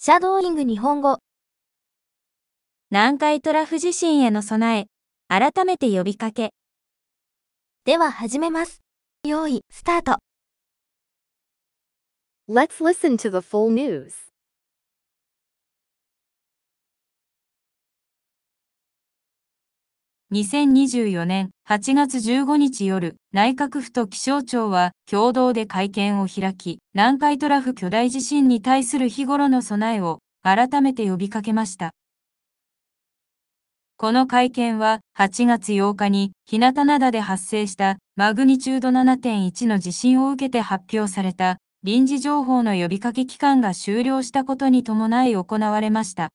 シャドーイング日本語南海トラフ地震への備え、改めて呼びかけ。では始めます。用意、スタート。Let's listen to the full news. 2024年8月15日夜、内閣府と気象庁は共同で会見を開き、南海トラフ巨大地震に対する日頃の備えを改めて呼びかけました。この会見は8月8日に日向灘で発生したマグニチュード7.1の地震を受けて発表された臨時情報の呼びかけ期間が終了したことに伴い行われました。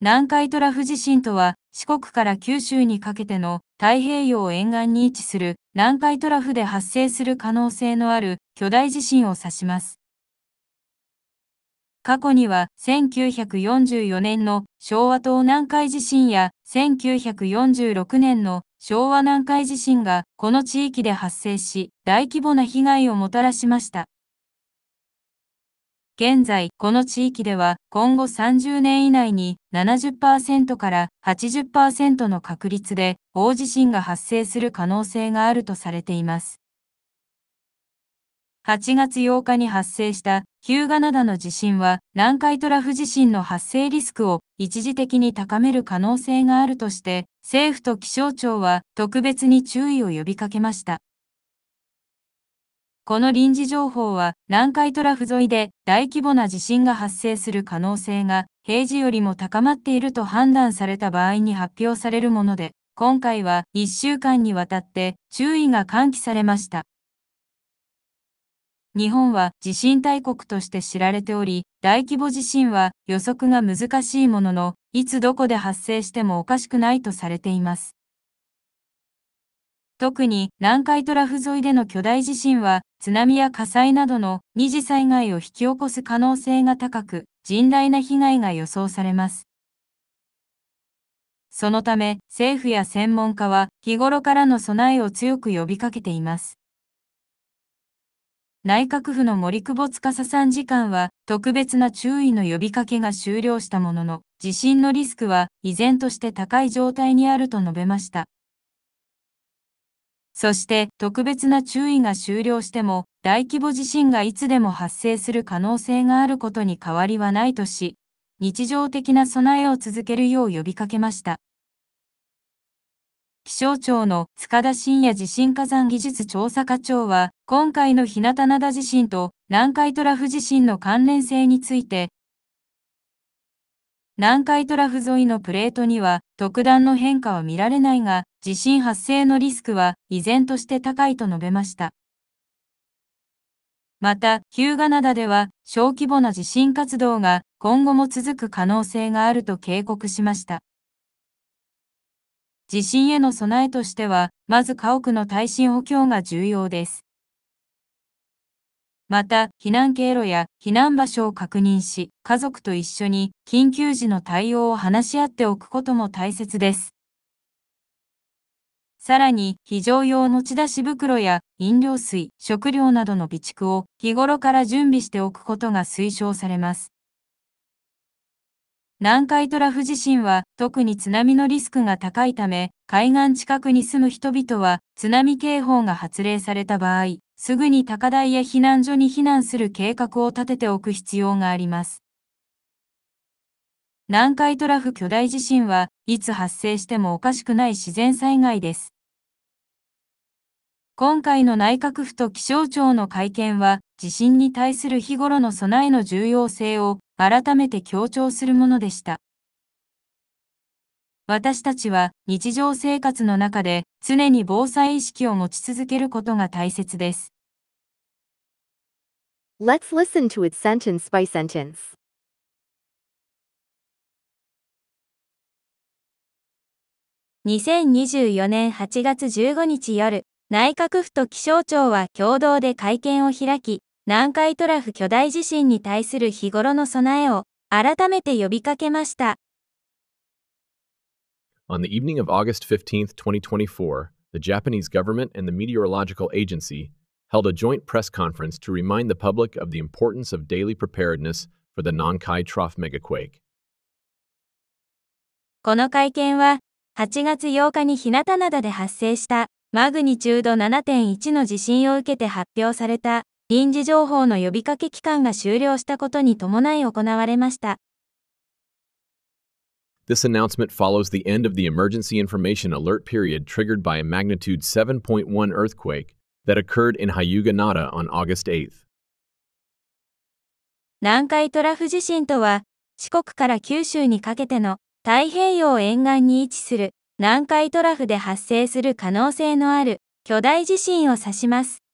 南海トラフ地震とは四国から九州にかけての太平洋沿岸に位置する南海トラフで発生する可能性のある巨大地震を指します。過去には1944年の昭和東南海地震や1946年の昭和南海地震がこの地域で発生し大規模な被害をもたらしました。現在、この地域では今後30年以内に70%から80%の確率で大地震が発生する可能性があるとされています。8月8日に発生した日向灘の地震は南海トラフ地震の発生リスクを一時的に高める可能性があるとして政府と気象庁は特別に注意を呼びかけました。この臨時情報は南海トラフ沿いで大規模な地震が発生する可能性が平時よりも高まっていると判断された場合に発表されるもので、今回は1週間にわたって注意が喚起されました。日本は地震大国として知られており、大規模地震は予測が難しいものの、いつどこで発生してもおかしくないとされています。特に南海トラフ沿いでの巨大地震は津波や火災などの二次災害を引き起こす可能性が高く、甚大な被害が予想されます。そのため、政府や専門家は日頃からの備えを強く呼びかけています。内閣府の森久保司さん次官は、特別な注意の呼びかけが終了したものの、地震のリスクは依然として高い状態にあると述べました。そして特別な注意が終了しても大規模地震がいつでも発生する可能性があることに変わりはないとし、日常的な備えを続けるよう呼びかけました。気象庁の塚田信也地震火山技術調査課長は、今回の日向灘地震と南海トラフ地震の関連性について、南海トラフ沿いのプレートには特段の変化は見られないが、地震発生のリスクは依然として高いと述べました。また、日向灘では小規模な地震活動が今後も続く可能性があると警告しました。地震への備えとしては、まず家屋の耐震補強が重要です。また、避難経路や避難場所を確認し、家族と一緒に緊急時の対応を話し合っておくことも大切です。さらに、非常用のち出し袋や飲料水、食料などの備蓄を日頃から準備しておくことが推奨されます。南海トラフ地震は特に津波のリスクが高いため、海岸近くに住む人々は津波警報が発令された場合、すぐに高台や避難所に避難する計画を立てておく必要があります。南海トラフ巨大地震はいつ発生してもおかしくない自然災害です。今回の内閣府と気象庁の会見は地震に対する日頃の備えの重要性を改めて強調するものでした。私たちは日常生活の中で常に防災意識を持ち続けることが大切です。Let's listen to it sentence by sentence. 2024年8月15日夜、内閣府と気象庁は共同で会見を開き、南海トラフ巨大地震に対する日頃の備えを改めて呼びかけました。On the evening of August 15, 2024, the Japanese government and the Meteorological Agency held a joint press conference to remind the public of the importance of daily preparedness for the Nankai Trough megaquake. この会見は8月8日に日向灘で発生したマグニチュード7.1の地震を受けて発表された臨時情報の呼びかけ期間が終了したことに伴い行われました。this announcement follows the end of the emergency information alert period triggered by a magnitude 7.1 earthquake that occurred in Hayuganata on August 8th. 南海トラフ地震とは、四国から九州にかけての太平洋沿岸に位置する南海トラフで発生する可能性のある巨大地震を指します。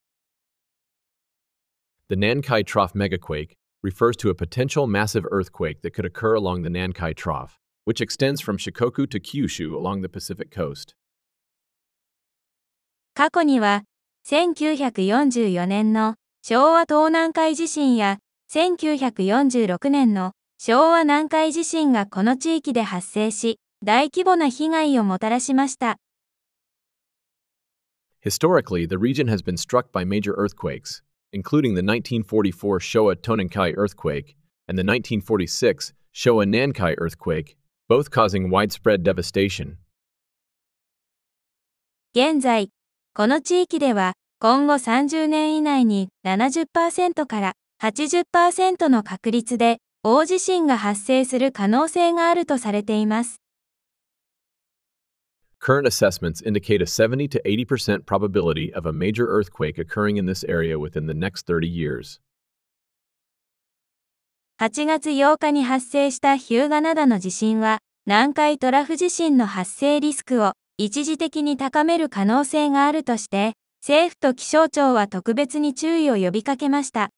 The Nankai Trough megaquake refers to a potential massive earthquake that could occur along the Nankai Trough which extends from Shikoku to Kyushu along the Pacific coast. 過去には、1944年の昭和東南海地震や1946年の昭和南海地震がこの地域で発生し、大規模な被害をもたらしました。Historically, the region has been struck by major earthquakes, including the 1944 Showa Tōnankai earthquake and the 1946 Showa Nankai earthquake both causing widespread devastation. 現在、この地域では今後30年以内に70%から80%の確率で大地震が発生する可能性があるとされています。Current assessments indicate a 70 to 80% probability of a major earthquake occurring in this area within the next 30 years. 8月8日に発生した日向灘の地震は、南海トラフ地震の発生リスクを一時的に高める可能性があるとして、政府と気象庁は特別に注意を呼びかけました。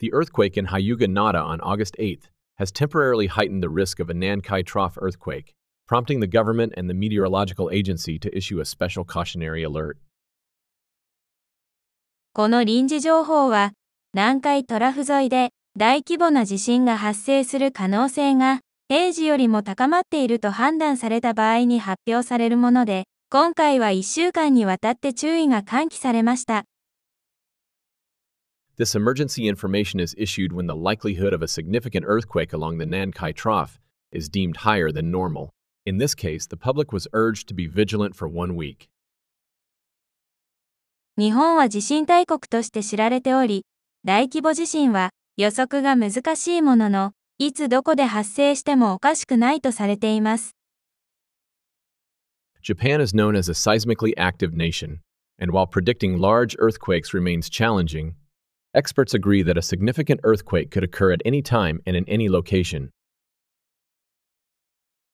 The earthquake in Hyuga Nada on August 8th has temporarily heightened the risk of a Nankai Trough earthquake, prompting the government and the meteorological agency to issue a special cautionary alert. この臨時情報は南海トラフ沿いで大規模な地震が発生する可能性が平時よりも高まっていると判断された場合に発表されるもので、今回は1週間にわたって注意が喚起されました。This emergency information is issued when the likelihood of a significant earthquake along the Nankai Trough is deemed higher than normal. In this case, the public was urged to be vigilant for one week. 日本は地震大国として知られており、大規模地震は予測が難しいものの、いつどこで発生してもおかしくないとされています。Japan is known as a seismically active nation, and while predicting large earthquakes remains challenging, experts agree that a significant earthquake could occur at any time and in any location.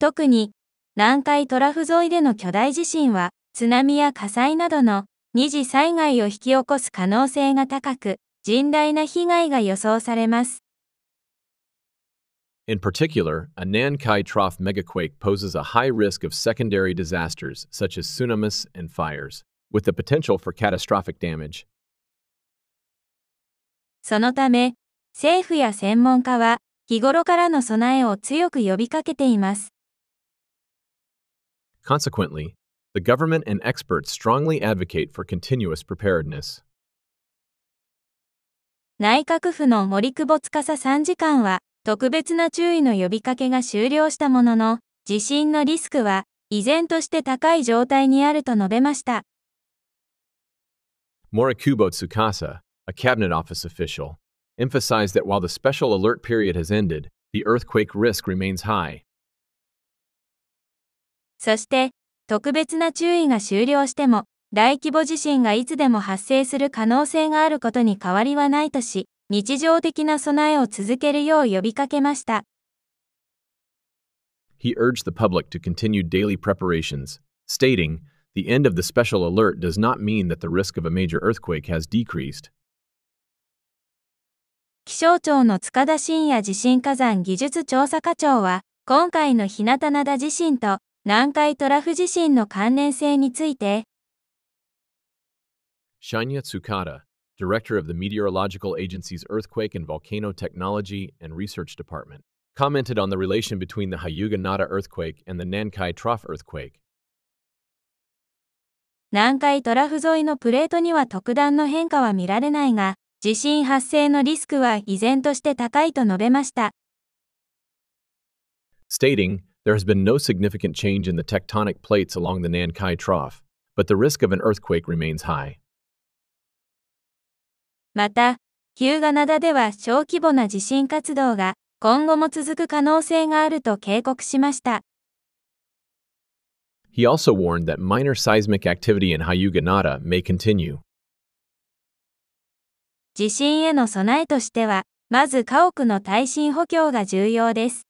特に南海トラフ沿いでの巨大地震は津波や火災などの二次災害を引き起こす可能性が高く、甚大な被害が予想されます。In particular, a Nankai Trough megaquake poses a high risk of secondary disasters such as tsunamis and fires, with the potential for catastrophic damage. そのため、政府や専門家は日頃からの備えを強く呼びかけています。Consequently, the government and experts strongly advocate for continuous preparedness. 内閣府の森久保司参事官は、特別な注意の呼びかけが終了したものの、地震のリスクは依然として高い状態にあると述べました。Morikubo Tsukasa, a cabinet office official, emphasized that while the special alert period has ended, the earthquake risk remains high. そして、特別な注意が終了しても、大規模地震がいつでも発生する可能性があることに変わりはないとし、日常的な備えを続けるよう呼びかけました。He urged the public to continue daily preparations, stating, The end of the special alert does not mean that the risk of a major earthquake has decreased. 気象庁の塚田信也地震火山技術調査課長は、今回の日向灘地震と南海トラフ地震の関連性について、Shinya Tsukada, director of the Meteorological Agency's Earthquake and Volcano Technology and Research Department, commented on the relation between the Hayuga Nara earthquake and the Nankai Trough earthquake. 南海トラフ沿いのプレートには特段の変化は見られないが、地震発生のリスクは依然として高いと述べました。Stating, there has been no significant change in the tectonic plates along the Nankai Trough, but the risk of an earthquake remains high. また、ヒューガナダでは小規模な地震活動が今後も続く可能性があると警告しました。He also warned that minor seismic activity in Hayuganata may continue. 地震への備えとしては、まず家屋の耐震補強が重要です。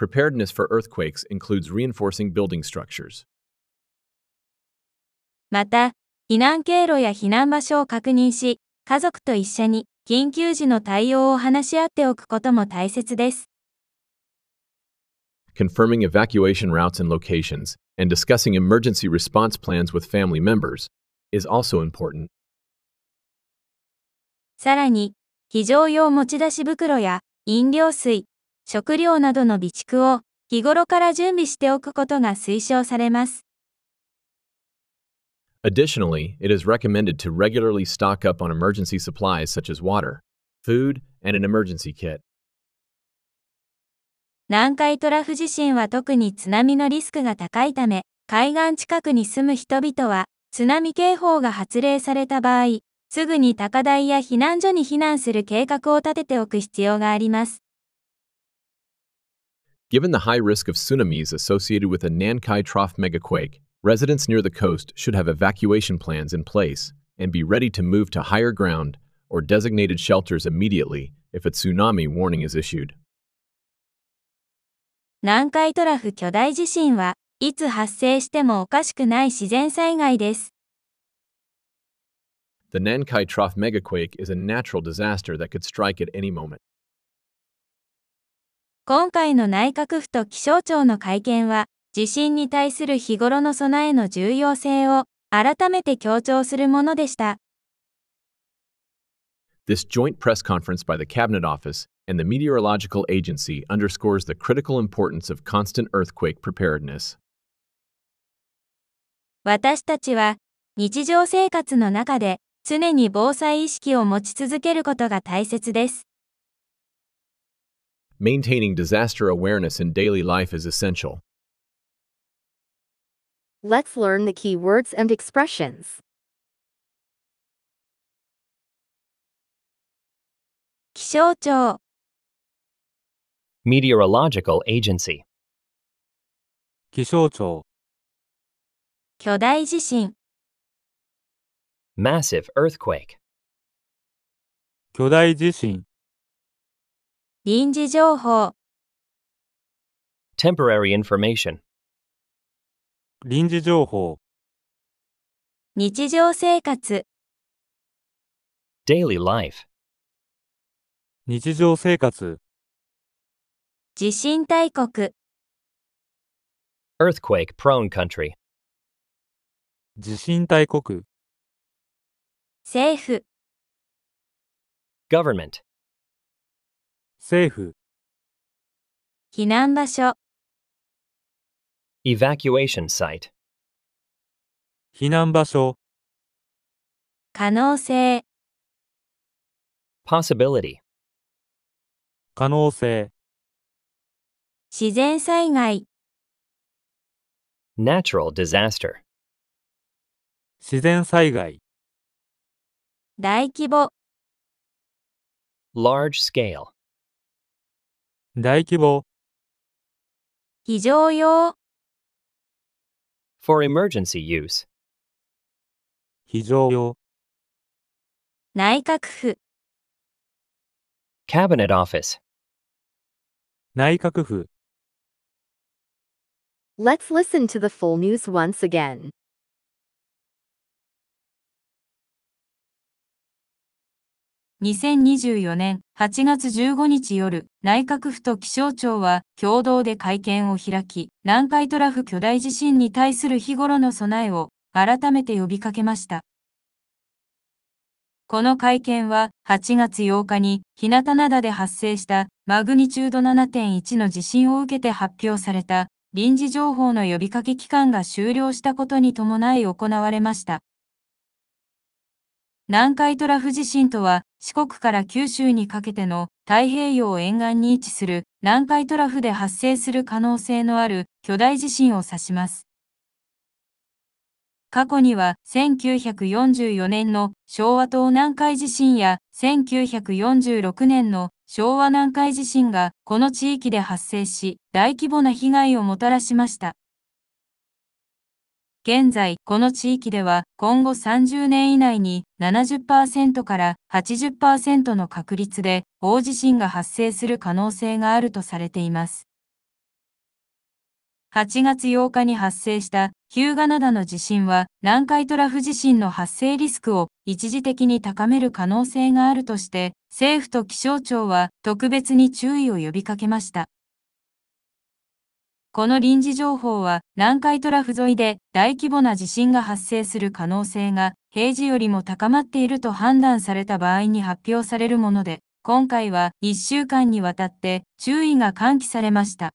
Preparedness for earthquakes includes reinforcing building structures. また、避難経路や避難場所を確認し、家族と一緒に緊急時の対応を話し合っておくことも大切です。Confirming evacuation routes and locations and discussing emergency response plans with family members is also important. さらに、非常用持ち出し袋や飲料水、食料などの備蓄を日頃から準備しておくことが推奨されます。Additionally, it is recommended to regularly stock up on emergency supplies such as water, food, and an emergency kit. 南海トラフ地震は特に津波のリスクが高いため、海岸近くに住む人々は、津波警報が発令された場合、すぐに高台や避難所に避難する計画を立てておく必要があります。Given the high risk of tsunamis associated with a Nankai Trough megaquake, Residents near the coast should have evacuation plans in place and be ready to move to higher ground or designated shelters immediately if a tsunami warning is issued. 南海トラフ巨大地震はいつ発生してもおかしくない自然災害です。The Nankai Trough megaquake is a natural disaster that could strike at any moment. 今回の内閣府と気象庁の会見は地震に対する日頃の備えの重要性を改めて強調するものでした。This joint press conference by the Cabinet Office and the Meteorological Agency underscores the critical importance of constant earthquake preparedness. 私たちは日常生活の中で常に防災意識を持ち続けることが大切です。Maintaining disaster awareness in daily life is essential. Let's learn the key words and expressions. Meteorological agency. 気象庁巨大地震 Massive earthquake. 巨大地震臨時情報 Temporary information. 臨時情報日常生活 daily life, 日常生活地震大国 earthquake prone country, 地震大国政府 government, 政府避難場所 Evacuation site 避難場所可能性 Possibility 可能性自然災害 Natural disaster 自然災害大規模 Large scale 大規模非常用 for emergency use. 非常用内閣府 Cabinet Office. 内閣府 Let's listen to the full news once again. 2024年8月15日夜、内閣府と気象庁は共同で会見を開き、南海トラフ巨大地震に対する日頃の備えを改めて呼びかけました。この会見は8月8日に日向灘で発生したマグニチュード7.1の地震を受けて発表された臨時情報の呼びかけ期間が終了したことに伴い行われました。南海トラフ地震とは四国から九州にかけての太平洋沿岸に位置する南海トラフで発生する可能性のある巨大地震を指します。過去には1944年の昭和島南海地震や1946年の昭和南海地震がこの地域で発生し大規模な被害をもたらしました。現在、この地域では今後30年以内に70%から80%の確率で大地震が発生する可能性があるとされています。8月8日に発生した日向灘の地震は南海トラフ地震の発生リスクを一時的に高める可能性があるとして政府と気象庁は特別に注意を呼びかけました。この臨時情報は南海トラフ沿いで大規模な地震が発生する可能性が平時よりも高まっていると判断された場合に発表されるもので、今回は1週間にわたって注意が喚起されました。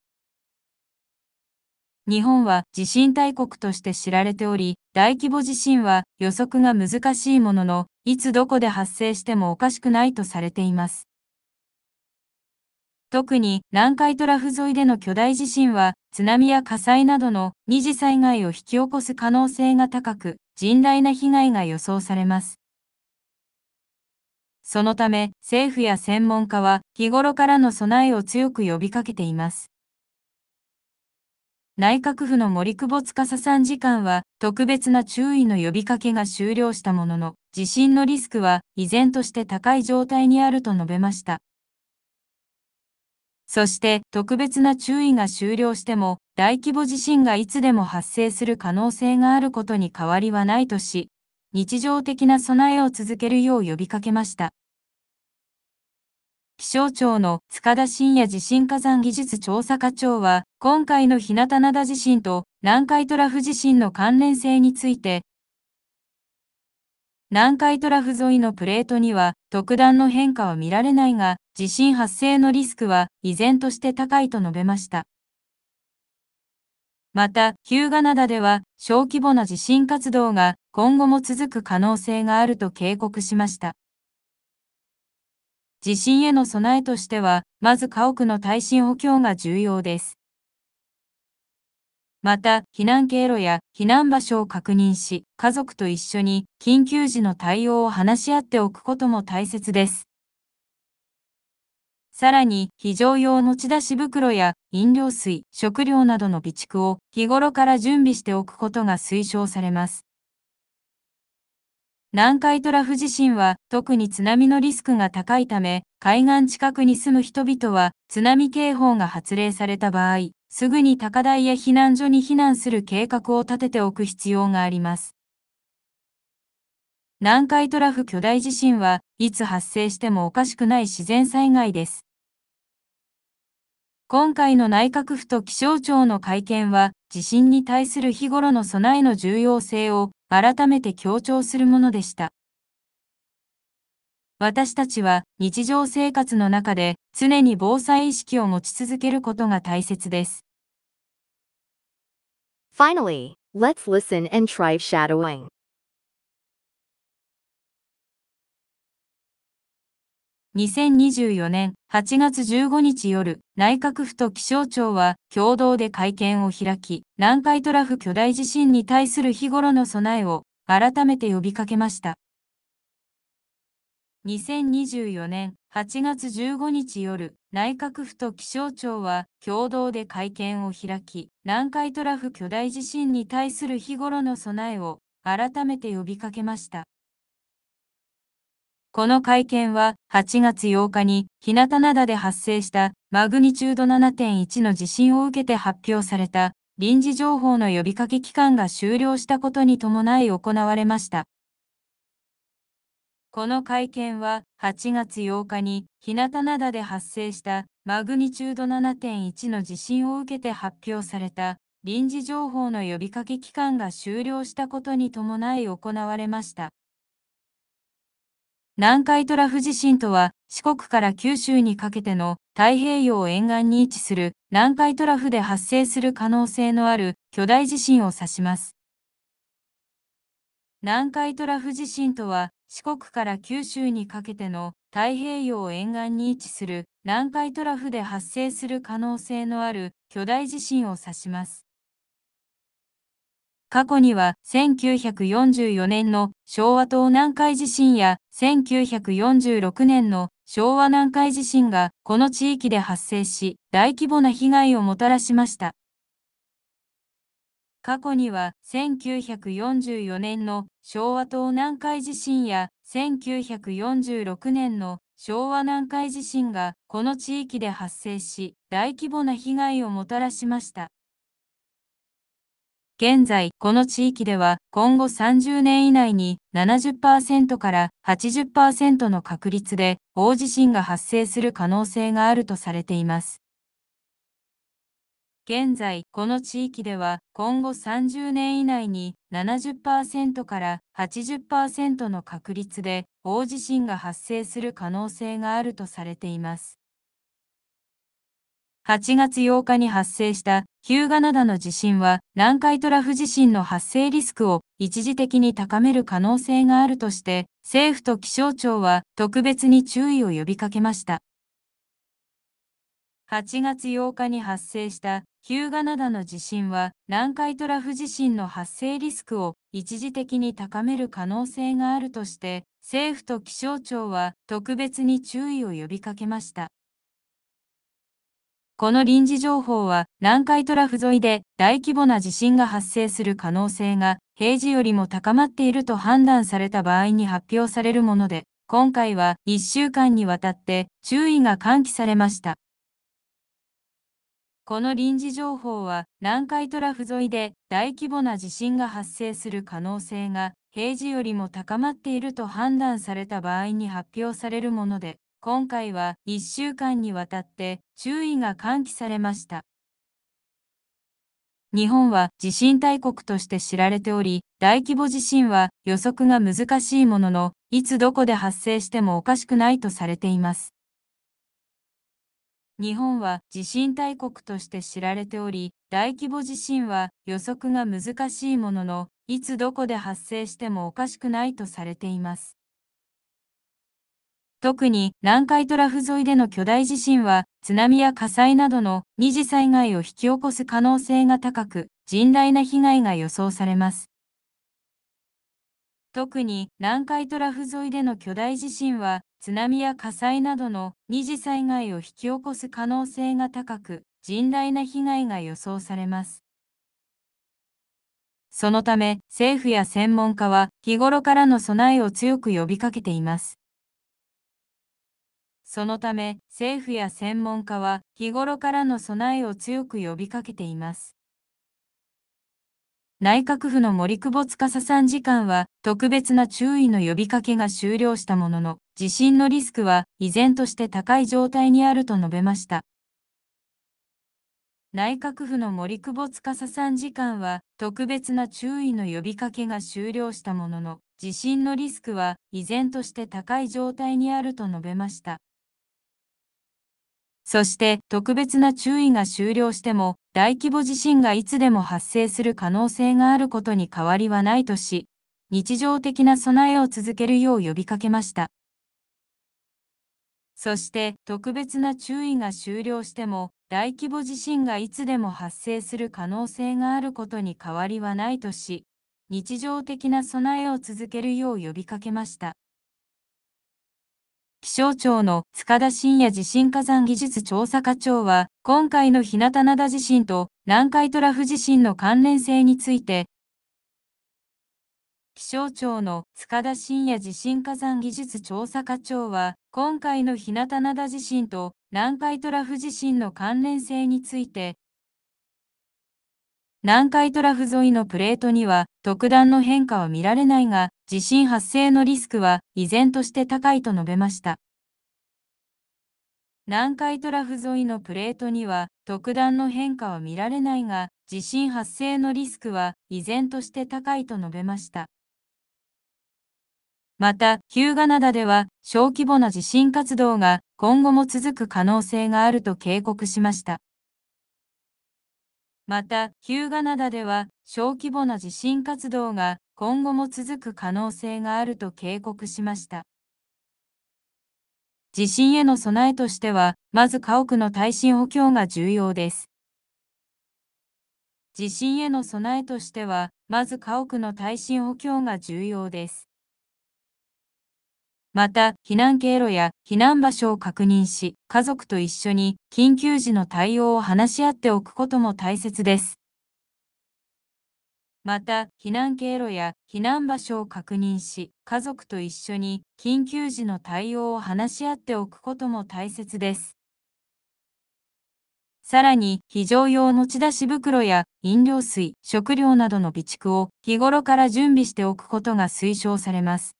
日本は地震大国として知られており、大規模地震は予測が難しいものの、いつどこで発生してもおかしくないとされています。特に南海トラフ沿いでの巨大地震は津波や火災などの二次災害を引き起こす可能性が高く、甚大な被害が予想されます。そのため、政府や専門家は日頃からの備えを強く呼びかけています。内閣府の森久保司さん次官は、特別な注意の呼びかけが終了したものの、地震のリスクは依然として高い状態にあると述べました。そして特別な注意が終了しても大規模地震がいつでも発生する可能性があることに変わりはないとし、日常的な備えを続けるよう呼びかけました。気象庁の塚田信也地震火山技術調査課長は、今回の日向灘地震と南海トラフ地震の関連性について、南海トラフ沿いのプレートには特段の変化は見られないが、地震発生のリスクは依然として高いと述べました。また、日ガナダでは小規模な地震活動が今後も続く可能性があると警告しました。地震への備えとしては、まず家屋の耐震補強が重要です。また、避難経路や避難場所を確認し、家族と一緒に緊急時の対応を話し合っておくことも大切です。さらに、非常用のち出し袋や飲料水、食料などの備蓄を日頃から準備しておくことが推奨されます。南海トラフ地震は特に津波のリスクが高いため、海岸近くに住む人々は津波警報が発令された場合、すぐに高台や避難所に避難する計画を立てておく必要があります。南海トラフ巨大地震はいつ発生してもおかしくない自然災害です。今回の内閣府と気象庁の会見は、地震に対する日頃の備えの重要性を改めて強調するものでした。私たちは日常生活の中で常に防災意識を持ち続けることが大切です。Finally, let's listen and try shadowing. 2024年8月15日夜、内閣府と気象庁は共同で会見を開き、南海トラフ巨大地震に対する日頃の備えを改めて呼びかけました。2024年8月15日夜、内閣府と気象庁は共同で会見を開き、南海トラフ巨大地震に対する日頃の備えを改めて呼びかけました。この会見は8月8日に日向灘で発生したマグニチュード7.1の地震を受けて発表された臨時情報の呼びかけ期間が終了したことに伴い行われました。この会見は8月8日に日向灘で発生したマグニチュード7.1の地震を受けて発表された臨時情報の呼びかけ期間が終了したことに伴い行われました。南海トラフ地震とは四国から九州にかけての太平洋沿岸に位置する南海トラフで発生する可能性のある巨大地震を指します。南海トラフ地震とは四国から九州にかけての太平洋沿岸に位置する南海トラフで発生する可能性のある巨大地震を指します。過去には1944年の昭和東南海地震や1946年の昭和南海地震がこの地域で発生し大規模な被害をもたらしました。過去には1944年の昭和東南海地震や1946年の昭和南海地震がこの地域で発生し大規模な被害をもたらしました。現在、この地域では今後30年以内に70%から80%の確率で大地震が発生する可能性があるとされています。現在、この地域では今後30年以内に70%から80%の確率で大地震が発生する可能性があるとされています。8月8日に発生した日向灘の地震は南海トラフ地震の発生リスクを一時的に高める可能性があるとして政府と気象庁は特別に注意を呼びかけました。8月8日に発生した日向灘の地震は南海トラフ地震の発生リスクを一時的に高める可能性があるとして政府と気象庁は特別に注意を呼びかけました。この臨時情報は南海トラフ沿いで大規模な地震が発生する可能性が平時よりも高まっていると判断された場合に発表されるもので、今回は1週間にわたって注意が喚起されました。この臨時情報は南海トラフ沿いで大規模な地震が発生する可能性が平時よりも高まっていると判断された場合に発表されるもので、今回は1週間にわたって注意が喚起されました。日本は地震大国として知られており、大規模地震は予測が難しいものの、いつどこで発生してもおかしくないとされています。日本は地震大国として知られており、大規模地震は予測が難しいものの、いつどこで発生してもおかしくないとされています。特に南海トラフ沿いでの巨大地震は津波や火災などの二次災害を引き起こす可能性が高く、甚大な被害が予想されます。特に南海トラフ沿いでの巨大地震は津波や火災などの二次災害を引き起こす可能性が高く甚大な被害が予想されますそのため政府や専門家は日頃からの備えを強く呼びかけていますそのため政府や専門家は日頃からの備えを強く呼びかけています。内閣府の森久保司参事官は特別な注意の呼びかけが終了したものの地震のリスクは依然として高い状態にあると述べました。内閣府の森久保司参事官は特別な注意の呼びかけが終了したものの地震のリスクは依然として高い状態にあると述べました。そして特別な注意が終了しても大規模地震がいつでも発生する可能性があることに変わりはないとし、日常的な備えを続けるよう呼びかけました。そして特別な注意が終了しても大規模地震がいつでも発生する可能性があることに変わりはないとし、日常的な備えを続けるよう呼びかけました。気象庁の塚田信也地震火山技術調査課長は、今回の日向灘地震と南海トラフ地震の関連性について、気象庁の塚田信也地震火山技術調査課長は、今回の日向灘地震と南海トラフ地震の関連性について、南海トラフ沿いのプレートには特段の変化は見られないが、地震発生のリスクは依然として高いと述べました。南海トラフ沿いのプレートには特段の変化は見られないが、地震発生のリスクは依然として高いと述べました。また、日向灘では小規模な地震活動が今後も続く可能性があると警告しました。また、ヒューガナダでは小規模な地震活動が今後も続く可能性があると警告しました。地震への備えとしては、まず家屋の耐震補強が重要です。地震への備えとしては、まず家屋の耐震補強が重要です。また、避難経路や避難場所を確認し、家族と一緒に緊急時の対応を話し合っておくことも大切です。また、避難経路や避難場所を確認し、家族と一緒に緊急時の対応を話し合っておくことも大切です。さらに、非常用のち出し袋や飲料水、食料などの備蓄を日頃から準備しておくことが推奨されます。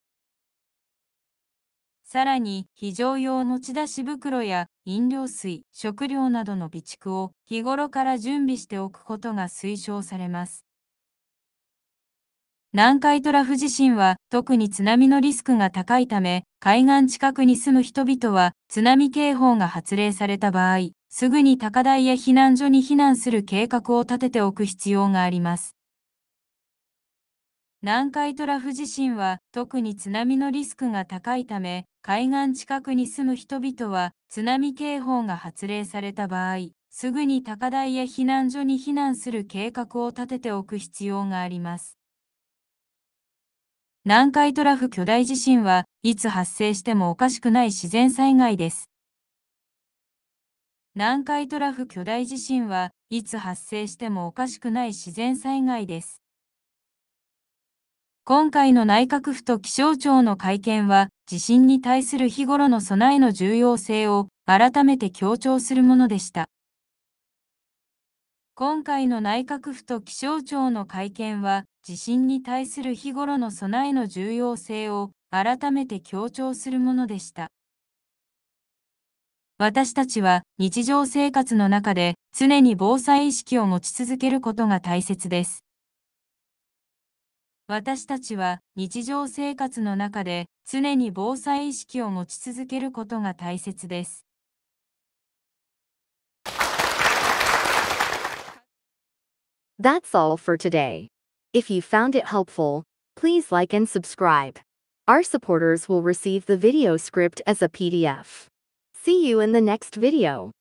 さらに非常用のち出し袋や飲料水、食料などの備蓄を日頃から準備しておくことが推奨されます。南海トラフ地震は特に津波のリスクが高いため、海岸近くに住む人々は津波警報が発令された場合、すぐに高台や避難所に避難する計画を立てておく必要があります。南海トラフ地震は特に津波のリスクが高いため、海岸近くに住む人々は津波警報が発令された場合、すぐに高台や避難所に避難する計画を立てておく必要があります。南海トラフ巨大地震はいつ発生してもおかしくない自然災害です。南海トラフ巨大地震はいつ発生してもおかしくない自然災害です。今回の内閣府と気象庁の会見は、地震に対する日頃の備えの重要性を改めて強調するものでした。今回の内閣府と気象庁の会見は、地震に対する日頃の備えの重要性を改めて強調するものでした。私たちは日常生活の中で常に防災意識を持ち続けることが大切です。私たちは日常生活の中で常に防災意識を持ち続けることが大切です。That's all for today. If you found it helpful, please like and subscribe. Our supporters will receive the video script as a PDF. See you in the next video.